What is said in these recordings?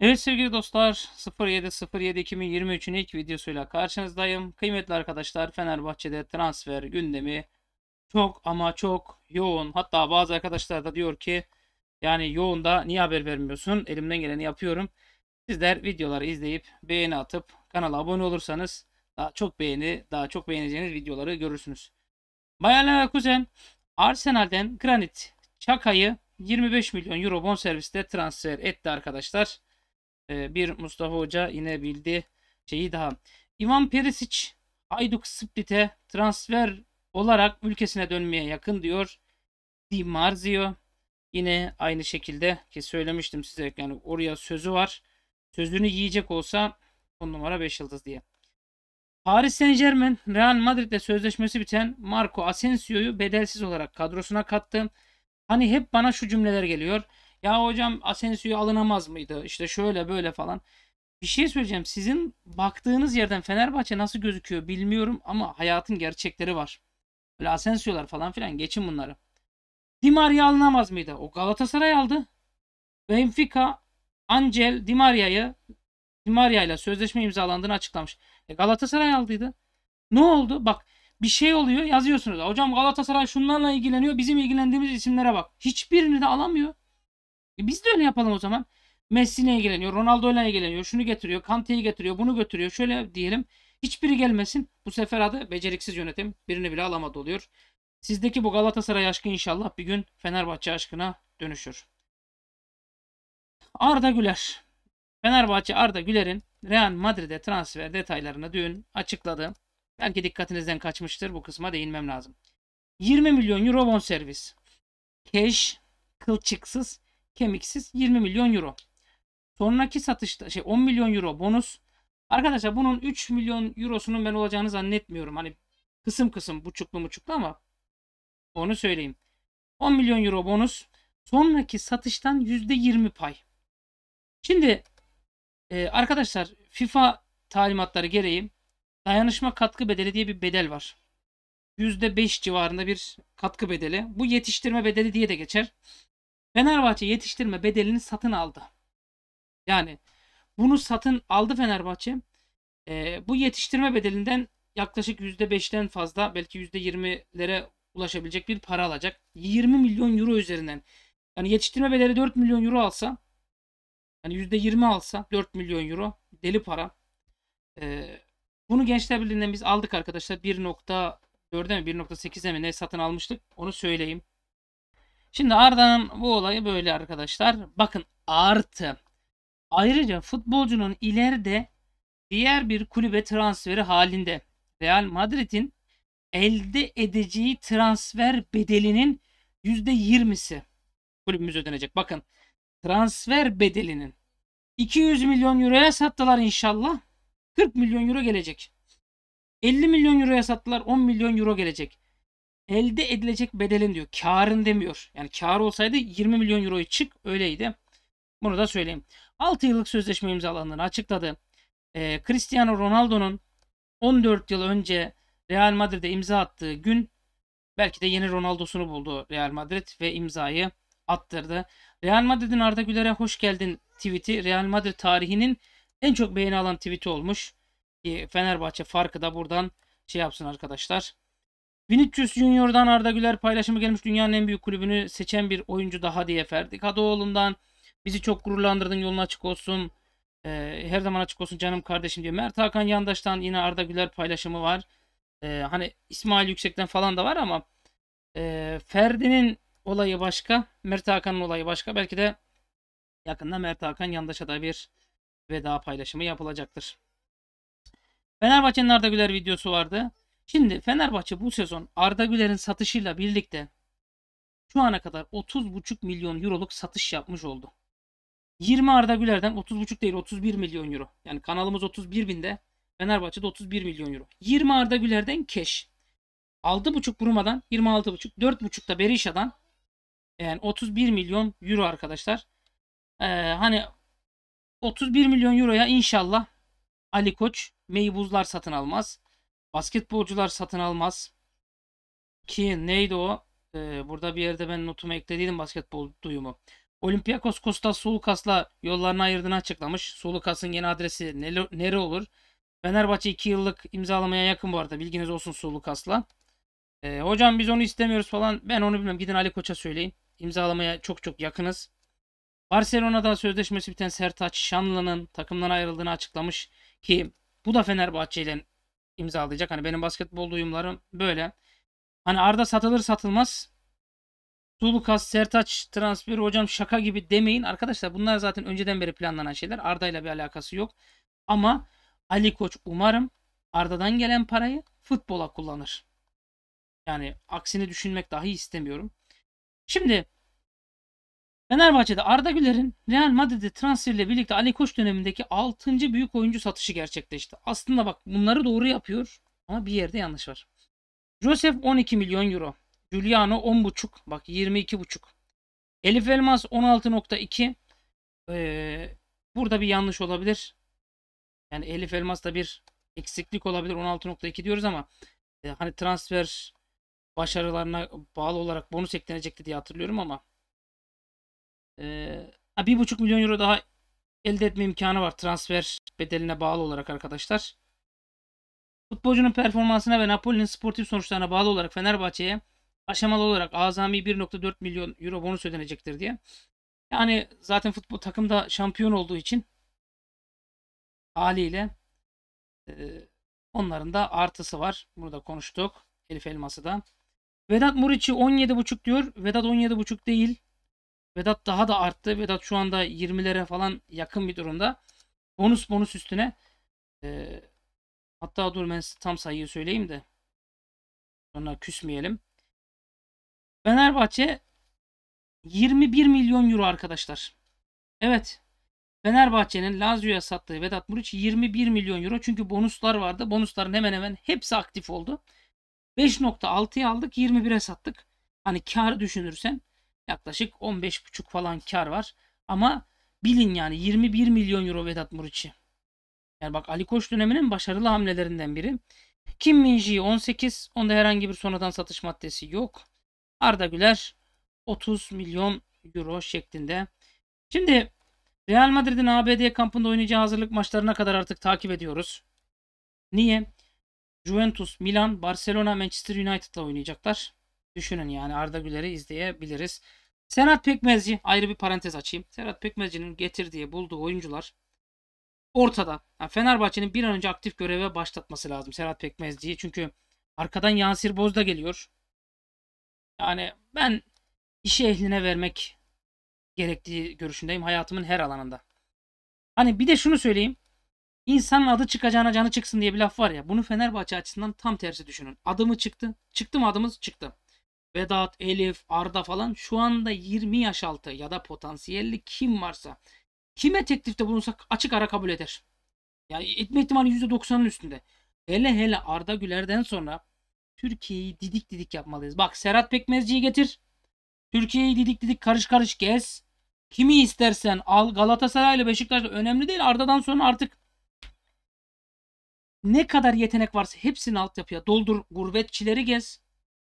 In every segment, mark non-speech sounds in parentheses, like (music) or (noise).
Evet sevgili dostlar 07.07 07.07.2023'ün ilk videosuyla karşınızdayım. Kıymetli arkadaşlar Fenerbahçe'de transfer gündemi çok ama çok yoğun. Hatta bazı arkadaşlar da diyor ki yani yoğun da niye haber vermiyorsun? Elimden geleni yapıyorum. Sizler videoları izleyip beğeni atıp kanala abone olursanız daha çok beğeni, daha çok beğeneceğiniz videoları görürsünüz. Bayer Leverkusen Arsenal'den Granit Çaka'yı 25 milyon euro bonserviste transfer etti arkadaşlar. Ee, bir Mustafa Hoca yine bildi şeyi daha. Ivan Perisic Hajduk Split'e transfer olarak ülkesine dönmeye yakın diyor. Di Marzio yine aynı şekilde ki söylemiştim size yani oraya sözü var. Sözünü yiyecek olsa 10 numara 5 yıldız diye. Paris Saint Germain Real Madrid'de sözleşmesi biten Marco Asensio'yu bedelsiz olarak kadrosuna kattı. Hani hep bana şu cümleler geliyor. Ya hocam Asensio'yu alınamaz mıydı? İşte şöyle böyle falan. Bir şey söyleyeceğim. Sizin baktığınız yerden Fenerbahçe nasıl gözüküyor bilmiyorum ama hayatın gerçekleri var. Böyle Asensio'lar falan filan geçin bunları. Di Maria alınamaz mıydı? O Galatasaray aldı. Benfica Angel Di Maria'yı Di Maria ile sözleşme imzalandığını açıklamış. E Galatasaray aldıydı. Ne oldu? Bak bir şey oluyor yazıyorsunuz. Hocam Galatasaray şunlarla ilgileniyor. Bizim ilgilendiğimiz isimlere bak. Hiçbirini de alamıyor. E biz de öyle yapalım o zaman. Messi'ne ilgileniyor, Ronaldo ile ilgileniyor, şunu getiriyor, Kante'yi getiriyor, bunu götürüyor. Şöyle diyelim. Hiçbiri gelmesin. Bu sefer adı beceriksiz yönetim. Birini bile alamadı oluyor. Sizdeki bu Galatasaray aşkı inşallah bir gün Fenerbahçe aşkına dönüşür. Arda Güler. Fenerbahçe Arda Güler'in Real Madrid'e transfer detaylarını dün açıkladı. Belki dikkatinizden kaçmıştır. Bu kısma değinmem lazım. 20 milyon euro bon servis. Cash, kılçıksız kemiksiz 20 milyon euro. Sonraki satışta şey 10 milyon euro bonus. Arkadaşlar bunun 3 milyon eurosunun ben olacağını zannetmiyorum. Hani kısım kısım buçuklu buçuklu ama onu söyleyeyim. 10 milyon euro bonus. Sonraki satıştan %20 pay. Şimdi e, arkadaşlar FIFA talimatları gereği dayanışma katkı bedeli diye bir bedel var. %5 civarında bir katkı bedeli. Bu yetiştirme bedeli diye de geçer. Fenerbahçe yetiştirme bedelini satın aldı. Yani bunu satın aldı Fenerbahçe. E, bu yetiştirme bedelinden yaklaşık %5'ten fazla belki %20'lere ulaşabilecek bir para alacak. 20 milyon euro üzerinden. Yani yetiştirme bedeli 4 milyon euro alsa yani %20 alsa 4 milyon euro deli para. Ee, bunu Gençler Birliği'nden biz aldık arkadaşlar. 1.4'e mi 1.8'e mi ne satın almıştık onu söyleyeyim. Şimdi Arda'nın bu olayı böyle arkadaşlar. Bakın artı. Ayrıca futbolcunun ileride diğer bir kulübe transferi halinde Real Madrid'in elde edeceği transfer bedelinin %20'si kulübümüz ödenecek. Bakın transfer bedelinin 200 milyon euroya sattılar inşallah. 40 milyon euro gelecek. 50 milyon euroya sattılar 10 milyon euro gelecek elde edilecek bedelin diyor. Karın demiyor. Yani kar olsaydı 20 milyon euroyu çık öyleydi. Bunu da söyleyeyim. 6 yıllık sözleşme imzalandığını açıkladı. E, Cristiano Ronaldo'nun 14 yıl önce Real Madrid'e imza attığı gün belki de yeni Ronaldo'sunu buldu Real Madrid ve imzayı attırdı. Real Madrid'in Arda Güler'e hoş geldin tweet'i Real Madrid tarihinin en çok beğeni alan tweet'i olmuş. Fenerbahçe farkı da buradan şey yapsın arkadaşlar. Vinicius Junior'dan Arda Güler paylaşımı gelmiş dünyanın en büyük kulübünü seçen bir oyuncu daha diye Ferdi Kadıoğlu'ndan bizi çok gururlandırdın yolun açık olsun. Ee, her zaman açık olsun canım kardeşim diyor. Mert Hakan Yandaş'tan yine Arda Güler paylaşımı var. Ee, hani İsmail Yüksek'ten falan da var ama e, Ferdi'nin olayı başka. Mert Hakan'ın olayı başka. Belki de yakında Mert Hakan Yandaş'a da bir veda paylaşımı yapılacaktır. Fenerbahçe'nin Arda Güler videosu vardı. Şimdi Fenerbahçe bu sezon Arda Güler'in satışıyla birlikte şu ana kadar 30,5 milyon euroluk satış yapmış oldu. 20 Arda Güler'den 30,5 değil 31 milyon euro. Yani kanalımız 31 binde Fenerbahçe'de 31 milyon euro. 20 Arda Güler'den keş. 6,5 Bruma'dan 26,5 4,5 da Berisha'dan yani 31 milyon euro arkadaşlar. Ee, hani 31 milyon euroya inşallah Ali Koç meybuzlar satın almaz. Basketbolcular satın almaz. Ki neydi o? Ee, burada bir yerde ben notumu eklediydim basketbol duyumu. Olympiakos Kostas Sulukasla yollarını ayırdığını açıklamış. Sulukasın yeni adresi nere olur? Fenerbahçe 2 yıllık imzalamaya yakın bu arada. Bilginiz olsun Sulukasla. Ee, hocam biz onu istemiyoruz falan. Ben onu bilmem. Gidin Ali Koç'a söyleyin. İmzalamaya çok çok yakınız. Barcelona'da sözleşmesi biten Sertaç Şanlı'nın takımdan ayrıldığını açıklamış ki bu da Fenerbahçe imzalayacak. Hani benim basketbol duyumlarım böyle. Hani Arda satılır satılmaz Sulukas, Sertaç transferi hocam şaka gibi demeyin. Arkadaşlar bunlar zaten önceden beri planlanan şeyler. Arda ile bir alakası yok. Ama Ali Koç umarım Arda'dan gelen parayı futbola kullanır. Yani aksini düşünmek dahi istemiyorum. Şimdi Fenerbahçe'de Arda Güler'in Real Madrid'e transferiyle birlikte Ali Koç dönemindeki 6. büyük oyuncu satışı gerçekleşti. Aslında bak bunları doğru yapıyor ama bir yerde yanlış var. Joseph 12 milyon euro. Giuliano 10,5 bak 22,5. Elif Elmas 16,2. Ee, burada bir yanlış olabilir. Yani Elif Elmas'ta bir eksiklik olabilir. 16.2 diyoruz ama e, hani transfer başarılarına bağlı olarak bonus eklenecekti diye hatırlıyorum ama e, bir buçuk milyon euro daha elde etme imkanı var transfer bedeline bağlı olarak arkadaşlar. Futbolcunun performansına ve Napoli'nin sportif sonuçlarına bağlı olarak Fenerbahçe'ye aşamalı olarak azami 1.4 milyon euro bonus ödenecektir diye. Yani zaten futbol takımda şampiyon olduğu için haliyle e, onların da artısı var. Bunu da konuştuk. Elif Elması da. Vedat Muriç'i 17.5 diyor. Vedat 17.5 değil. Vedat daha da arttı. Vedat şu anda 20'lere falan yakın bir durumda. Bonus bonus üstüne. E, hatta dur ben tam sayıyı söyleyeyim de. Sonra küsmeyelim. Fenerbahçe 21 milyon euro arkadaşlar. Evet. Fenerbahçe'nin Lazio'ya sattığı Vedat Muriç 21 milyon euro. Çünkü bonuslar vardı. Bonusların hemen hemen hepsi aktif oldu. 5.6'ya aldık 21'e sattık. Hani kar düşünürsen Yaklaşık 15,5 falan kar var. Ama bilin yani 21 milyon euro Vedat Muriç'i. Yani bak Ali Koç döneminin başarılı hamlelerinden biri. Kim Minji 18. Onda herhangi bir sonradan satış maddesi yok. Arda Güler 30 milyon euro şeklinde. Şimdi Real Madrid'in ABD kampında oynayacağı hazırlık maçlarına kadar artık takip ediyoruz. Niye? Juventus, Milan, Barcelona, Manchester United'la oynayacaklar. Düşünün yani Arda Güler'i izleyebiliriz. Serhat Pekmezci ayrı bir parantez açayım. Serhat Pekmezci'nin getirdiği bulduğu oyuncular ortada. Yani Fenerbahçe'nin bir an önce aktif göreve başlatması lazım Serhat Pekmezci'yi. Çünkü arkadan Yansir Boz da geliyor. Yani ben işi ehline vermek gerektiği görüşündeyim hayatımın her alanında. Hani bir de şunu söyleyeyim. İnsanın adı çıkacağına canı çıksın diye bir laf var ya. Bunu Fenerbahçe açısından tam tersi düşünün. Adımı çıktı. Çıktı mı adımız? Çıktı. Vedat, Elif, Arda falan şu anda 20 yaş altı ya da potansiyelli kim varsa kime teklifte bulunsak açık ara kabul eder. Yani e, etme ihtimali %90'ın üstünde. Hele hele Arda Güler'den sonra Türkiye'yi didik didik yapmalıyız. Bak Serhat Pekmezci'yi getir. Türkiye'yi didik didik karış karış gez. Kimi istersen al Galatasaray'la Beşiktaş'la önemli değil. Arda'dan sonra artık ne kadar yetenek varsa hepsini altyapıya doldur. Gurbetçileri gez.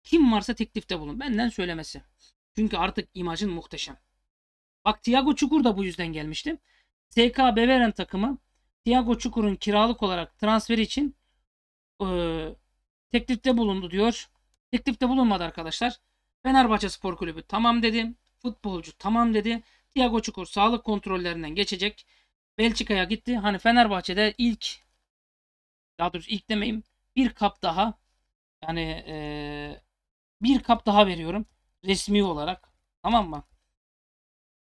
Kim varsa teklifte bulun. Benden söylemesi. Çünkü artık imajın muhteşem. Bak Thiago Çukur da bu yüzden gelmişti. TK Beveren takımı Thiago Çukur'un kiralık olarak transferi için e, teklifte bulundu diyor. Teklifte bulunmadı arkadaşlar. Fenerbahçe Spor Kulübü tamam dedi. Futbolcu tamam dedi. Thiago Çukur sağlık kontrollerinden geçecek. Belçika'ya gitti. Hani Fenerbahçe'de ilk daha doğrusu ilk demeyim bir kap daha yani e, bir kap daha veriyorum. Resmi olarak. Tamam mı?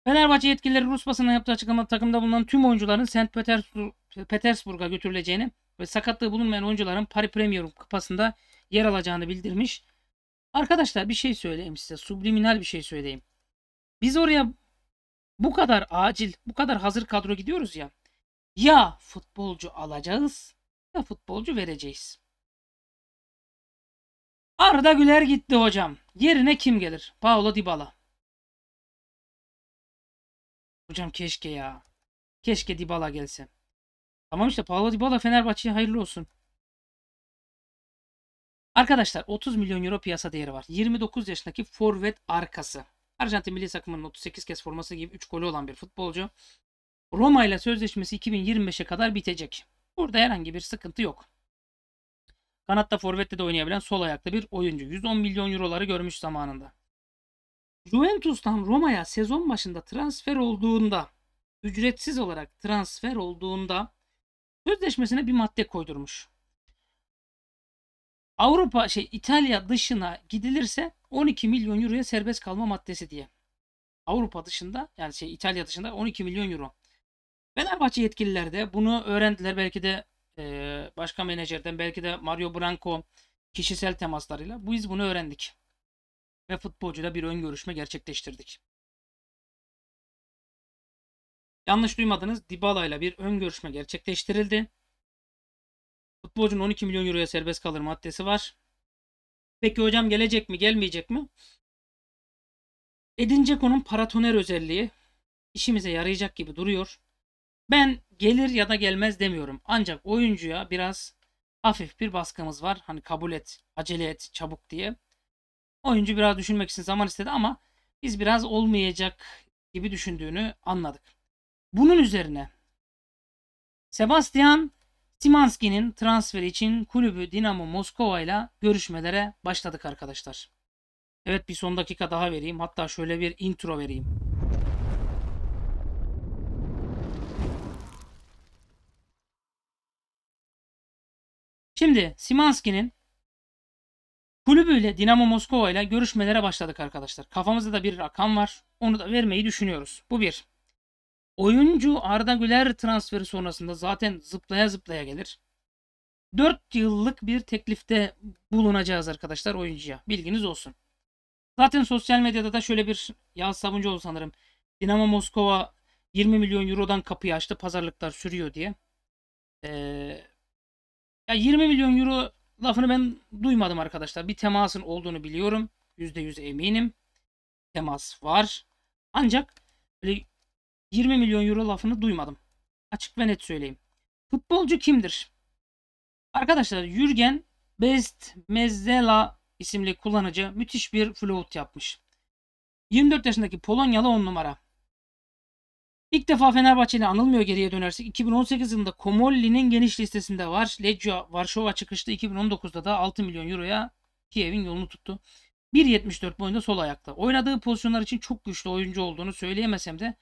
Fenerbahçe yetkilileri Rus basına yaptığı açıklamada takımda bulunan tüm oyuncuların St. Petersburg, Petersburg'a götürüleceğini ve sakatlığı bulunmayan oyuncuların Paris Premium kupasında yer alacağını bildirmiş. Arkadaşlar bir şey söyleyeyim size. Subliminal bir şey söyleyeyim. Biz oraya bu kadar acil, bu kadar hazır kadro gidiyoruz ya. Ya futbolcu alacağız ya futbolcu vereceğiz. Arda Güler gitti hocam. Yerine kim gelir? Paulo Dybala. Hocam keşke ya. Keşke Dybala gelse. Tamam işte Paulo Dybala Fenerbahçe'ye hayırlı olsun. Arkadaşlar 30 milyon euro piyasa değeri var. 29 yaşındaki forvet arkası. Arjantin milli takımının 38 kez forması gibi 3 golü olan bir futbolcu. Roma ile sözleşmesi 2025'e kadar bitecek. Burada herhangi bir sıkıntı yok. Kanatta forvette de oynayabilen sol ayaklı bir oyuncu. 110 milyon euroları görmüş zamanında. Juventus'tan Roma'ya sezon başında transfer olduğunda, ücretsiz olarak transfer olduğunda sözleşmesine bir madde koydurmuş. Avrupa şey İtalya dışına gidilirse 12 milyon euroya serbest kalma maddesi diye. Avrupa dışında yani şey İtalya dışında 12 milyon euro. Fenerbahçe yetkililer de bunu öğrendiler belki de e, başka menajerden belki de Mario Branco kişisel temaslarıyla bu biz bunu öğrendik. Ve futbolcuyla bir ön görüşme gerçekleştirdik. Yanlış duymadınız. Dybala ile bir ön görüşme gerçekleştirildi. Futbolcunun 12 milyon euroya serbest kalır maddesi var. Peki hocam gelecek mi gelmeyecek mi? Edin Dzeko'nun paratoner özelliği işimize yarayacak gibi duruyor. Ben gelir ya da gelmez demiyorum. Ancak oyuncuya biraz hafif bir baskımız var. Hani kabul et, acele et, çabuk diye. Oyuncu biraz düşünmek için zaman istedi ama biz biraz olmayacak gibi düşündüğünü anladık. Bunun üzerine Sebastian Simanski'nin transferi için kulübü Dinamo Moskova ile görüşmelere başladık arkadaşlar. Evet bir son dakika daha vereyim. Hatta şöyle bir intro vereyim. Şimdi Simanski'nin kulübüyle Dinamo Moskova ile görüşmelere başladık arkadaşlar. Kafamızda da bir rakam var. Onu da vermeyi düşünüyoruz. Bu bir. Oyuncu Arda Güler transferi sonrasında zaten zıplaya zıplaya gelir. 4 yıllık bir teklifte bulunacağız arkadaşlar oyuncuya. Bilginiz olsun. Zaten sosyal medyada da şöyle bir yaz sabuncu Sabuncuoğlu sanırım. Dinamo Moskova 20 milyon eurodan kapıyı açtı. Pazarlıklar sürüyor diye. Ee, ya 20 milyon euro lafını ben duymadım arkadaşlar. Bir temasın olduğunu biliyorum. %100 eminim. Temas var. Ancak böyle 20 milyon euro lafını duymadım. Açık ve net söyleyeyim. Futbolcu kimdir? Arkadaşlar Jürgen Best Mezzela isimli kullanıcı müthiş bir float yapmış. 24 yaşındaki Polonyalı 10 numara. İlk defa Fenerbahçe anılmıyor geriye dönersek. 2018 yılında Komolli'nin geniş listesinde var. Legia Varşova çıkışta 2019'da da 6 milyon euroya Kiev'in yolunu tuttu. 1.74 boyunda sol ayakta. Oynadığı pozisyonlar için çok güçlü oyuncu olduğunu söyleyemesem de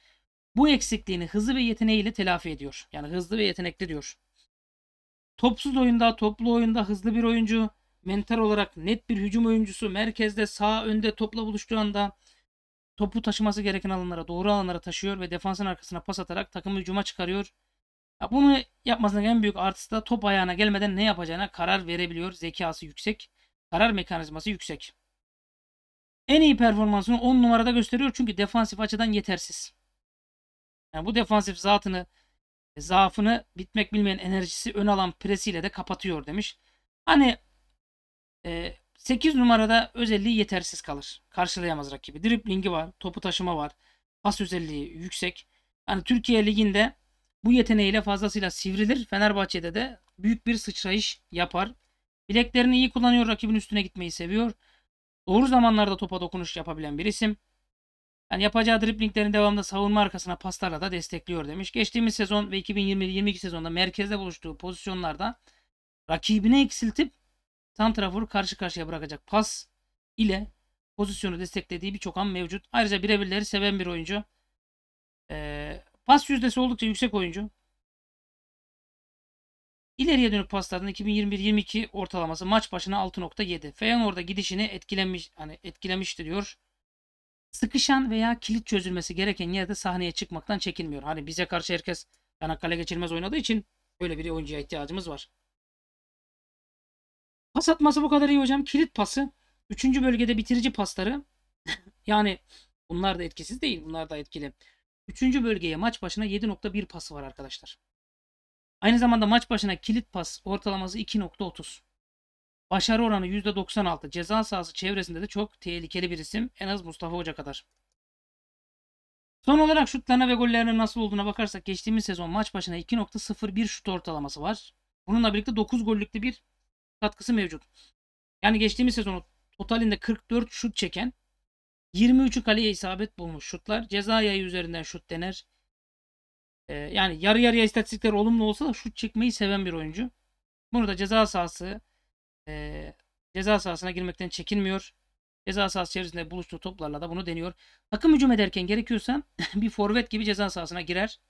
bu eksikliğini hızlı ve yeteneğiyle telafi ediyor. Yani hızlı ve yetenekli diyor. Topsuz oyunda, toplu oyunda hızlı bir oyuncu, mental olarak net bir hücum oyuncusu, merkezde sağ önde topla buluştuğu anda topu taşıması gereken alanlara doğru alanlara taşıyor ve defansın arkasına pas atarak takımı hücuma çıkarıyor. Ya bunu yapmasının en büyük artısı da top ayağına gelmeden ne yapacağına karar verebiliyor. Zekası yüksek. Karar mekanizması yüksek. En iyi performansını 10 numarada gösteriyor çünkü defansif açıdan yetersiz. Yani bu defansif zatını e, zaafını bitmek bilmeyen enerjisi ön alan presiyle de kapatıyor demiş. Hani e, 8 numarada özelliği yetersiz kalır. Karşılayamaz rakibi. Driplingi var, topu taşıma var. Pas özelliği yüksek. Yani Türkiye Ligi'nde bu yeteneğiyle fazlasıyla sivrilir. Fenerbahçe'de de büyük bir sıçrayış yapar. Bileklerini iyi kullanıyor. Rakibin üstüne gitmeyi seviyor. Doğru zamanlarda topa dokunuş yapabilen bir isim. Yani yapacağı driplinglerin devamında savunma arkasına paslarla da destekliyor demiş. Geçtiğimiz sezon ve 2020-22 sezonda merkezde buluştuğu pozisyonlarda rakibini eksiltip Santrafor'u karşı karşıya bırakacak pas ile pozisyonu desteklediği birçok an mevcut. Ayrıca birebirleri seven bir oyuncu. Ee, pas yüzdesi oldukça yüksek oyuncu. İleriye dönük pasların 2021-22 ortalaması maç başına 6.7. Feyenoord'a gidişini etkilenmiş hani etkilemişti diyor. Sıkışan veya kilit çözülmesi gereken yerde sahneye çıkmaktan çekinmiyor. Hani bize karşı herkes Çanakkale geçirmez oynadığı için böyle bir oyuncuya ihtiyacımız var. Pas atması bu kadar iyi hocam. Kilit pası. Üçüncü bölgede bitirici pasları. (laughs) yani bunlar da etkisiz değil. Bunlar da etkili. Üçüncü bölgeye maç başına 7.1 pası var arkadaşlar. Aynı zamanda maç başına kilit pas ortalaması 2.30. Başarı oranı %96. Ceza sahası çevresinde de çok tehlikeli bir isim. En az Mustafa Hoca kadar. Son olarak şutlarına ve gollerine nasıl olduğuna bakarsak geçtiğimiz sezon maç başına 2.01 şut ortalaması var. Bununla birlikte 9 gollükte bir katkısı mevcut. Yani geçtiğimiz sezonu totalinde 44 şut çeken 23'ü kaleye isabet bulmuş şutlar. Ceza yayı üzerinden şut dener. Ee, yani yarı yarıya istatistikler olumlu olsa da şut çekmeyi seven bir oyuncu. Bunu da ceza sahası e, ceza sahasına girmekten çekinmiyor. Ceza sahası içerisinde buluştuğu toplarla da bunu deniyor. Takım hücum ederken gerekiyorsa (laughs) bir forvet gibi ceza sahasına girer.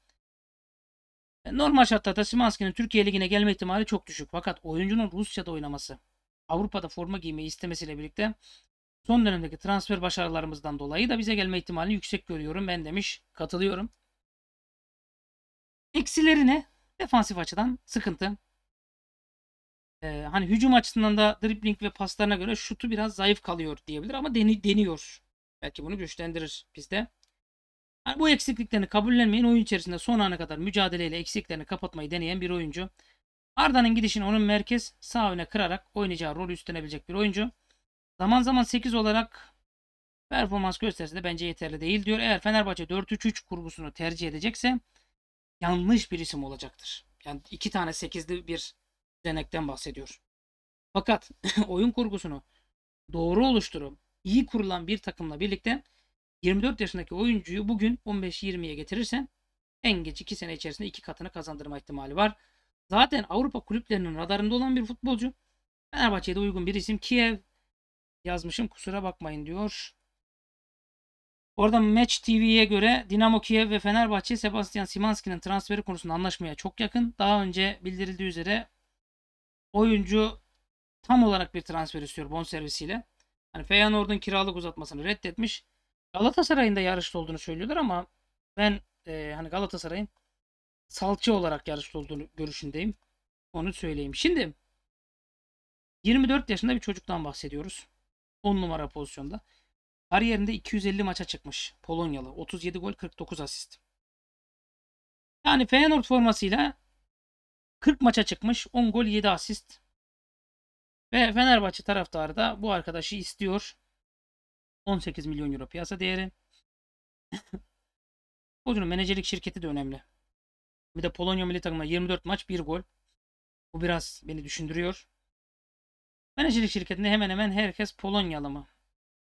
Normal şartlarda Szymanski'nin Türkiye Ligi'ne gelme ihtimali çok düşük. Fakat oyuncunun Rusya'da oynaması, Avrupa'da forma giymeyi istemesiyle birlikte son dönemdeki transfer başarılarımızdan dolayı da bize gelme ihtimalini yüksek görüyorum ben demiş. Katılıyorum. Eksileri ne? Defansif açıdan sıkıntı. Ee, hani hücum açısından da dribbling ve paslarına göre şutu biraz zayıf kalıyor diyebilir ama deni, deniyor. Belki bunu güçlendirir bizde. Yani bu eksikliklerini kabullenmeyen Oyun içerisinde son ana kadar mücadeleyle eksiklerini kapatmayı deneyen bir oyuncu. Arda'nın gidişini onun merkez sağ öne kırarak oynayacağı rolü üstlenebilecek bir oyuncu. Zaman zaman 8 olarak performans gösterse de bence yeterli değil diyor. Eğer Fenerbahçe 4-3-3 kurgusunu tercih edecekse yanlış bir isim olacaktır. Yani iki tane 8'li bir denekten bahsediyor. Fakat (laughs) oyun kurgusunu doğru oluşturup iyi kurulan bir takımla birlikte 24 yaşındaki oyuncuyu bugün 15-20'ye getirirsen en geç 2 sene içerisinde 2 katını kazandırma ihtimali var. Zaten Avrupa kulüplerinin radarında olan bir futbolcu. Fenerbahçe'ye de uygun bir isim. Kiev yazmışım kusura bakmayın diyor. Orada Match TV'ye göre Dinamo Kiev ve Fenerbahçe Sebastian Simanski'nin transferi konusunda anlaşmaya çok yakın. Daha önce bildirildiği üzere oyuncu tam olarak bir transfer istiyor bonservisiyle. Hani Feyenoord'un kiralık uzatmasını reddetmiş. Galatasaray'ın da yarışta olduğunu söylüyorlar ama ben e, hani Galatasaray'ın salça olarak yarışta olduğunu görüşündeyim. Onu söyleyeyim. Şimdi 24 yaşında bir çocuktan bahsediyoruz. 10 numara pozisyonda. her yerinde 250 maça çıkmış Polonyalı. 37 gol 49 asist. Yani Feyenoord formasıyla 40 maça çıkmış 10 gol 7 asist. Ve Fenerbahçe taraftarı da bu arkadaşı istiyor. 18 milyon euro piyasa değeri. Futbolcunun (laughs) menajerlik şirketi de önemli. Bir de Polonya milli takımına 24 maç 1 gol. Bu biraz beni düşündürüyor. Menajerlik şirketinde hemen hemen herkes Polonyalı mı?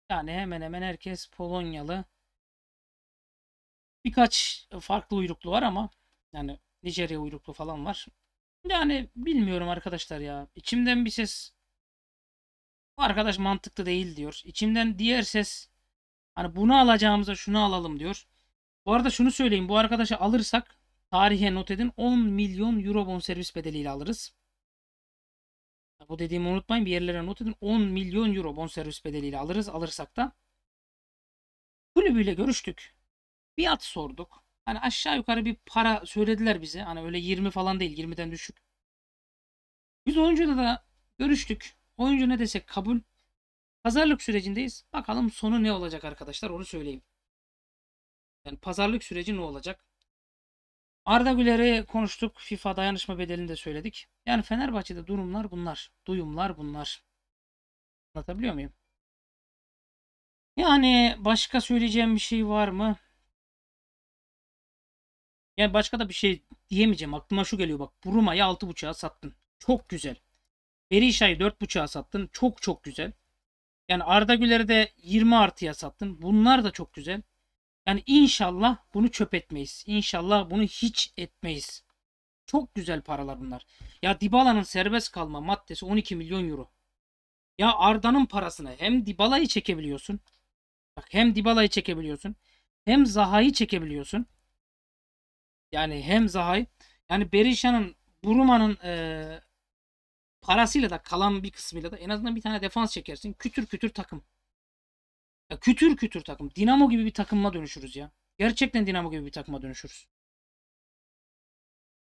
Yani hemen hemen herkes Polonyalı. Birkaç farklı uyruklu var ama yani Nijerya uyruklu falan var. Yani bilmiyorum arkadaşlar ya. İçimden bir ses bu arkadaş mantıklı değil diyor. İçimden diğer ses hani bunu alacağımıza şunu alalım diyor. Bu arada şunu söyleyeyim. Bu arkadaşı alırsak tarihe not edin 10 milyon euro bonservis bedeliyle alırız. Bu dediğimi unutmayın bir yerlere not edin 10 milyon euro bonservis bedeliyle alırız alırsak da. Kulübüyle görüştük. Fiyat sorduk. Hani aşağı yukarı bir para söylediler bize. Hani öyle 20 falan değil 20'den düşük. Biz oyuncuyla da görüştük. Oyuncu ne dese kabul. Pazarlık sürecindeyiz. Bakalım sonu ne olacak arkadaşlar onu söyleyeyim. Yani pazarlık süreci ne olacak? Arda Güler'i konuştuk. FIFA dayanışma bedelini de söyledik. Yani Fenerbahçe'de durumlar bunlar. Duyumlar bunlar. Anlatabiliyor muyum? Yani başka söyleyeceğim bir şey var mı? Yani başka da bir şey diyemeyeceğim. Aklıma şu geliyor bak. Bruma'yı 6.5'a sattın. Çok güzel. Berisha'yı 4.5'a sattın. Çok çok güzel. Yani Arda Güler'i de 20 artıya sattın. Bunlar da çok güzel. Yani inşallah bunu çöp etmeyiz. İnşallah bunu hiç etmeyiz. Çok güzel paralar bunlar. Ya Dybala'nın serbest kalma maddesi 12 milyon euro. Ya Arda'nın parasını hem Dybala'yı çekebiliyorsun. Bak hem Dybala'yı çekebiliyorsun. Hem Zaha'yı çekebiliyorsun. Yani hem Zaha'yı. Yani Berisha'nın Buruma'nın e, parasıyla da kalan bir kısmıyla da en azından bir tane defans çekersin. Kütür kütür takım. Ya kütür kütür takım. Dinamo gibi bir takımla dönüşürüz ya. Gerçekten Dinamo gibi bir takıma dönüşürüz.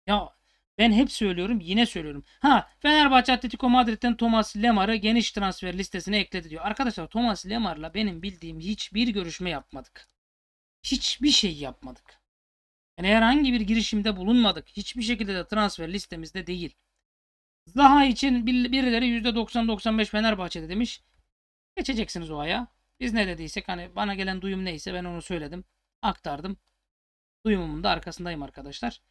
Ya ben hep söylüyorum yine söylüyorum. Ha Fenerbahçe Atletico Madrid'den Thomas Lemar'ı geniş transfer listesine ekledi diyor. Arkadaşlar Thomas Lemar'la benim bildiğim hiçbir görüşme yapmadık. Hiçbir şey yapmadık. Yani herhangi bir girişimde bulunmadık. Hiçbir şekilde de transfer listemizde değil. Zaha için birileri %90-95 Fenerbahçe'de demiş. Geçeceksiniz o aya. Biz ne dediysek hani bana gelen duyum neyse ben onu söyledim. Aktardım. Duyumumun da arkasındayım arkadaşlar.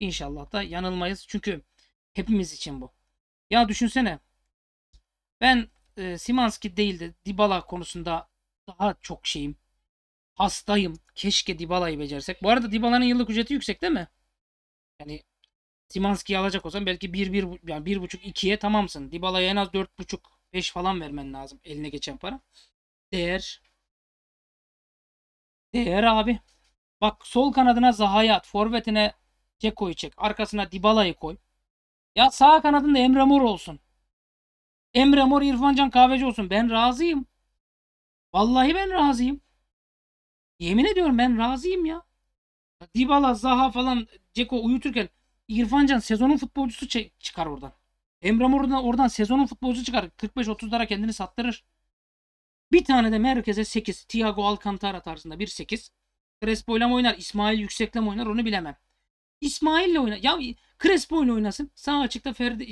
İnşallah da yanılmayız. Çünkü hepimiz için bu. Ya düşünsene. Ben e, Simanski değil de Dybala konusunda daha çok şeyim. Hastayım. Keşke Dybala'yı becersek. Bu arada Dybala'nın yıllık ücreti yüksek değil mi? Yani Timanski'yi alacak olsan belki 1 1 yani buçuk 2'ye tamamsın. Dybala'ya en az buçuk 5 falan vermen lazım eline geçen para. Değer Değer abi. Bak sol kanadına Zaha'yı at. Forvetine Ceko'yu çek. Arkasına Dybala'yı koy. Ya sağ kanadında Emre Mor olsun. Emre Mor, İrfan Can Kahveci olsun. Ben razıyım. Vallahi ben razıyım. Yemin ediyorum ben razıyım ya. Dybala, Zaha falan Ceko uyuturken İrfan Can sezonun futbolcusu çıkar oradan. Emre Mor oradan, oradan sezonun futbolcusu çıkar. 45-30'lara kendini sattırır. Bir tane de merkeze 8. Thiago Alcantara tarzında bir 8. Crespo ile oynar? İsmail Yüksek'le mi oynar? Onu bilemem. İsmail ile oynar. Ya Crespo ile oynasın. Sağ açıkta Ferdi,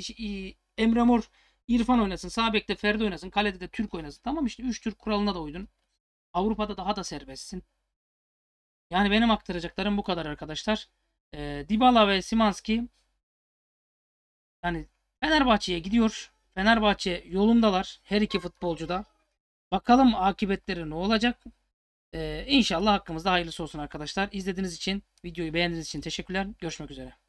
Emre Mor, İrfan oynasın. Sağ bekte Ferdi oynasın. Kalede de Türk oynasın. Tamam işte 3 Türk kuralına da uydun. Avrupa'da daha da serbestsin. Yani benim aktaracaklarım bu kadar arkadaşlar. E, Dybala ve Simanski yani Fenerbahçe'ye gidiyor. Fenerbahçe yolundalar her iki futbolcu da. Bakalım akıbetleri ne olacak? Ee, inşallah hakkımızda hayırlısı olsun arkadaşlar. İzlediğiniz için, videoyu beğendiğiniz için teşekkürler. Görüşmek üzere.